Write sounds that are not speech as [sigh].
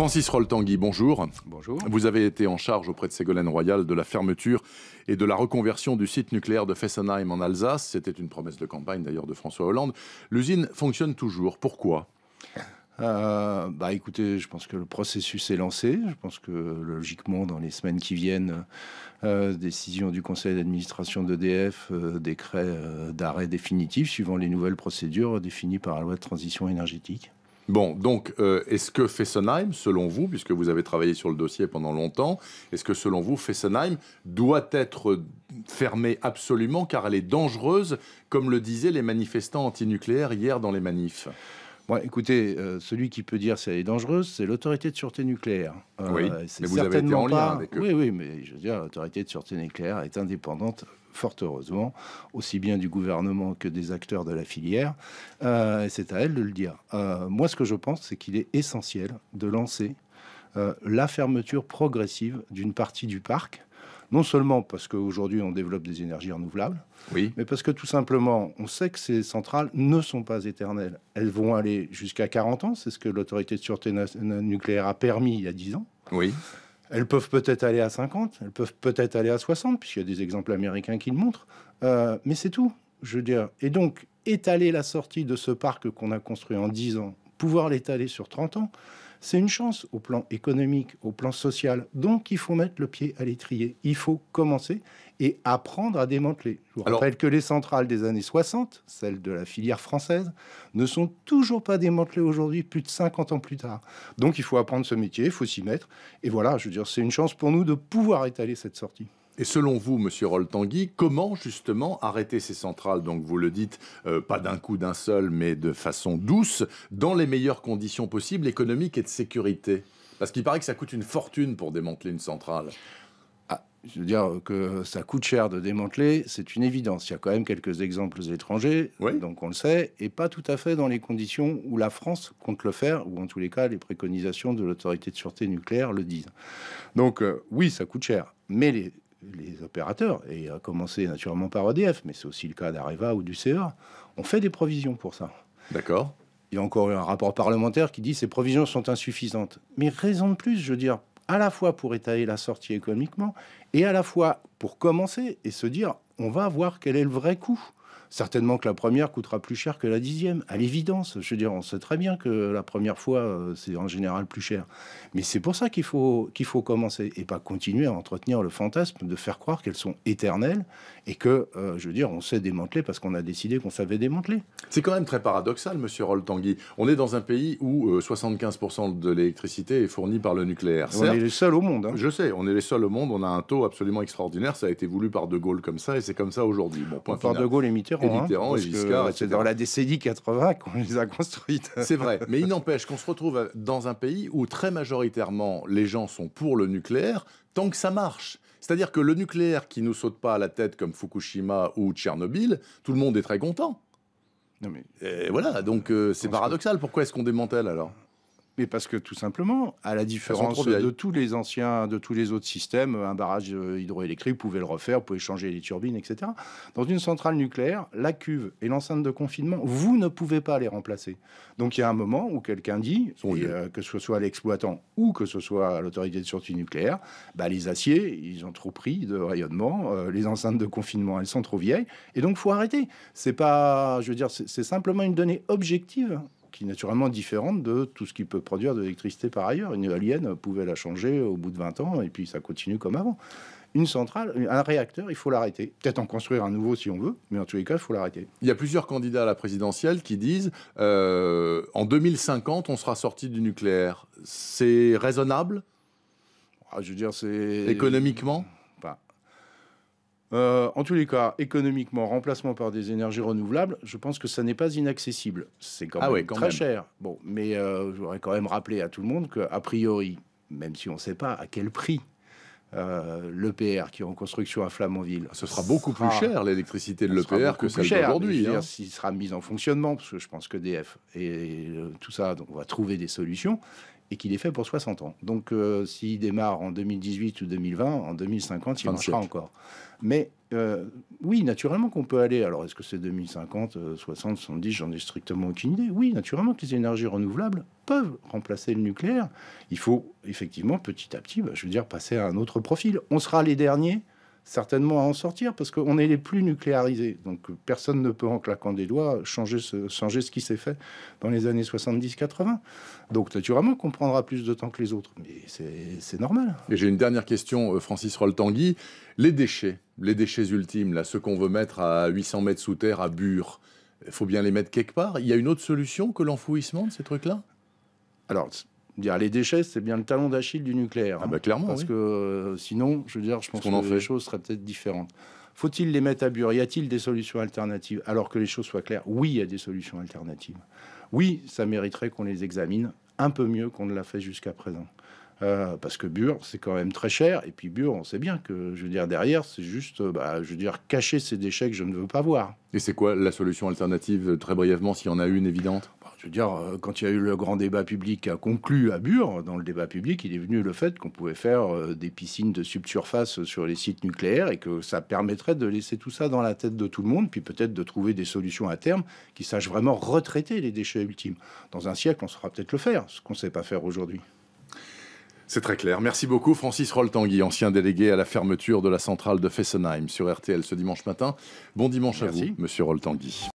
Francis Roltangui, bonjour. Bonjour. Vous avez été en charge auprès de Ségolène Royal de la fermeture et de la reconversion du site nucléaire de Fessenheim en Alsace. C'était une promesse de campagne d'ailleurs de François Hollande. L'usine fonctionne toujours. Pourquoi euh, bah écoutez, je pense que le processus est lancé. Je pense que logiquement, dans les semaines qui viennent, euh, décision du conseil d'administration d'EDF, euh, décret d'arrêt définitif suivant les nouvelles procédures définies par la loi de transition énergétique. Bon, donc, euh, est-ce que Fessenheim, selon vous, puisque vous avez travaillé sur le dossier pendant longtemps, est-ce que selon vous, Fessenheim doit être fermée absolument car elle est dangereuse, comme le disaient les manifestants antinucléaires hier dans les manifs écoutez, euh, celui qui peut dire si elle est dangereuse, c'est l'autorité de sûreté nucléaire. Euh, oui, mais vous avez été en lien avec eux. Oui, oui, mais je veux dire, l'autorité de sûreté nucléaire est indépendante fort heureusement, aussi bien du gouvernement que des acteurs de la filière. Euh, c'est à elle de le dire. moi, ce que je pense, c'est qu'il est essentiel de lancer la fermeture progressive d'une partie du parc non seulement parce qu'aujourd'hui on développe des énergies renouvelables, mais parce que tout simplement on sait que ces centrales ne sont pas éternelles. Elles vont aller jusqu'à 40 ans, c'est ce que l'autorité de sûreté nucléaire a permis il y a 10 ans. Oui. Elles peuvent peut-être aller à 50, elles peuvent peut-être aller à 60, puisqu'il y a des exemples américains qui le montrent, euh, mais c'est tout. Je veux dire. Et donc, étaler la sortie de ce parc qu'on a construit en 10 ans, pouvoir l'étaler sur 30 ans, c'est une chance au plan économique, au plan social. Donc, il faut mettre le pied à l'étrier. Il faut commencer et apprendre à démanteler. Je vous rappelle que les centrales des années 60, celles de la filière française, ne sont toujours pas démantelées aujourd'hui, plus de 50 ans plus tard. Donc, il faut apprendre ce métier, il faut s'y mettre. Et voilà, je veux dire, c'est une chance pour nous de pouvoir étaler cette sortie. Et selon vous, Monsieur Roltangui, comment justement arrêter ces centrales Donc vous le dites, euh, pas d'un coup d'un seul, mais de façon douce, dans les meilleures conditions possibles, économiques et de sécurité. Parce qu'il paraît que ça coûte une fortune pour démanteler une centrale. Ah, je veux dire que ça coûte cher de démanteler, c'est une évidence. Il y a quand même quelques exemples étrangers, oui. donc on le sait, et pas tout à fait dans les conditions où la France compte le faire, ou en tous les cas les préconisations de l'autorité de sûreté nucléaire le disent. Donc euh, oui, ça coûte cher, mais les les opérateurs, et à commencer naturellement par EDF, mais c'est aussi le cas d'Areva ou du CEA, ont fait des provisions pour ça. D'accord. Il y a encore eu un rapport parlementaire qui dit ces provisions sont insuffisantes. Mais raison de plus, je veux dire, à la fois pour étaler la sortie économiquement, et à la fois pour commencer et se dire, on va voir quel est le vrai coût. Certainement que la première coûtera plus cher que la dixième, à l'évidence. Je veux dire, on sait très bien que la première fois, euh, c'est en général plus cher. Mais c'est pour ça qu'il faut, qu'il faut commencer et pas continuer à entretenir le fantasme de faire croire qu'elles sont éternelles et que, euh, je veux dire, on sait démanteler parce qu'on a décidé qu'on savait démanteler. C'est quand même très paradoxal, monsieur Roltangui. On est dans un pays où 75% euh, de l'électricité est fournie par le nucléaire. On est les seuls au monde. Hein. Je sais, on est les seuls au monde. On a un taux absolument extraordinaire. Ça a été voulu par De Gaulle comme ça et c'est comme ça aujourd'hui. par De Gaulle et et Giscard, hein, C'est dans la décennie 80 qu'on les a construites. [laughs] C'est vrai. Mais il n'empêche qu'on se retrouve euh, dans un pays où très majoritairement les gens sont pour le nucléaire tant que ça marche. C'est-à-dire que le nucléaire qui nous saute pas à la tête comme Fukushima ou Tchernobyl, tout le monde est très content. mais... voilà, donc euh, c'est paradoxal. Pourquoi est-ce qu'on démantèle alors mais parce que tout simplement, à la différence de tous les anciens, de tous les autres systèmes, un barrage euh, hydroélectrique, vous pouvez le refaire, vous pouvez changer les turbines, etc. Dans une centrale nucléaire, la cuve et l'enceinte de confinement, vous ne pouvez pas les remplacer. Donc il y a un moment où quelqu'un dit, euh, que ce soit l'exploitant ou que ce soit l'autorité de sûreté nucléaire, bah, les aciers, ils ont trop pris de rayonnement, euh, les enceintes de confinement, elles sont trop vieilles, et donc faut arrêter. C'est pas, je veux dire, c'est simplement une donnée objective qui est naturellement différente de tout ce qui peut produire de l'électricité par ailleurs. Une éolienne pouvait la changer au bout de 20 ans et puis ça continue comme avant. Une centrale, un réacteur, il faut l'arrêter. Peut-être en construire un nouveau si on veut, mais en tous les cas, il faut l'arrêter. Il y a plusieurs candidats à la présidentielle qui disent euh, en 2050, on sera sorti du nucléaire. C'est raisonnable ah, Je veux dire, c'est. Économiquement euh, en tous les cas, économiquement, remplacement par des énergies renouvelables, je pense que ça n'est pas inaccessible. C'est quand ah même très cher. Bon, mais euh, je voudrais quand même rappeler à tout le monde qu'a priori, même si on ne sait pas à quel prix euh, l'EPR qui est en construction à Flamanville. Ce sera beaucoup plus cher l'électricité de l'EPR que celle d'aujourd'hui. Hein. S'il sera mis en fonctionnement, parce que je pense que DF et euh, tout ça, donc on va trouver des solutions et qu'il est fait pour 60 ans. Donc euh, s'il démarre en 2018 ou 2020, en 2050, il marchera encore. Mais euh, oui, naturellement qu'on peut aller. Alors est-ce que c'est 2050, 60, 70, j'en ai strictement aucune idée. Oui, naturellement que les énergies renouvelables peuvent remplacer le nucléaire. Il faut effectivement petit à petit, bah, je veux dire, passer à un autre profil. On sera les derniers certainement à en sortir parce qu'on est les plus nucléarisés. Donc personne ne peut, en claquant des doigts, changer ce, changer ce qui s'est fait dans les années 70-80. Donc naturellement qu'on prendra plus de temps que les autres. Mais c'est normal. Et j'ai une dernière question, euh, Francis Roll-Tanguy. Les déchets, les déchets ultimes, là, ceux qu'on veut mettre à 800 mètres sous terre à Bure, il faut bien les mettre quelque part. Il y a une autre solution que l'enfouissement de ces trucs-là alors, les déchets, c'est bien le talon d'Achille du nucléaire. Ah hein. bah clairement. parce que euh, sinon, je veux dire, je pense qu'on que en fait. les choses seraient peut-être différentes. Faut-il les mettre à bure Y a-t-il des solutions alternatives Alors que les choses soient claires, oui, il y a des solutions alternatives. Oui, ça mériterait qu'on les examine un peu mieux qu'on ne l'a fait jusqu'à présent. Euh, parce que Bure, c'est quand même très cher. Et puis Bure, on sait bien que, je veux dire, derrière, c'est juste, euh, bah, je veux dire, cacher ces déchets que je ne veux pas voir. Et c'est quoi la solution alternative, très brièvement, s'il y en a une évidente je veux dire, euh, quand il y a eu le grand débat public qui a conclu à Bure, dans le débat public, il est venu le fait qu'on pouvait faire euh, des piscines de subsurface sur les sites nucléaires et que ça permettrait de laisser tout ça dans la tête de tout le monde, puis peut-être de trouver des solutions à terme qui sachent vraiment retraiter les déchets ultimes. Dans un siècle, on saura peut-être le faire, ce qu'on ne sait pas faire aujourd'hui. C'est très clair. Merci beaucoup, Francis Roltengui, ancien délégué à la fermeture de la centrale de Fessenheim sur RTL ce dimanche matin. Bon dimanche à vous, monsieur Roltengui.